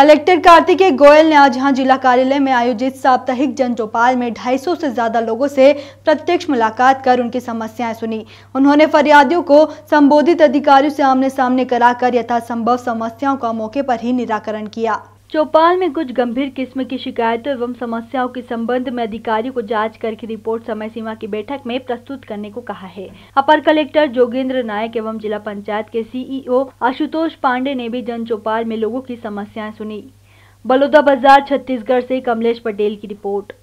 collector Kartikeya Goyal ने आज यहाँ जिला कार्यालय में आयोजित साप्ताहिक जन चौपाल में 250 से ज्यादा लोगों से प्रत्यक्ष मुलाकात कर उनकी समस्याएं सुनी उन्होंने फरियादियों को संबोधित अधिकारियों से आमने सामने कराकर यथासंभव समस्याओं का मौके पर ही निराकरण किया चौपाल में कुछ गंभीर किस्म की शिकायतों एवं समस्याओं के संबंध में अधिकारियों को जांच करके रिपोर्ट समय सीमा की बैठक में प्रस्तुत करने को कहा है अपर कलेक्टर जोगेंद्र नायक एवं जिला पंचायत के सीईओ आशुतोष पांडे ने भी जन चौपाल में लोगों की समस्याएं सुनी बलौदा बाजार छत्तीसगढ़ से कमलेश पटेल की रिपोर्ट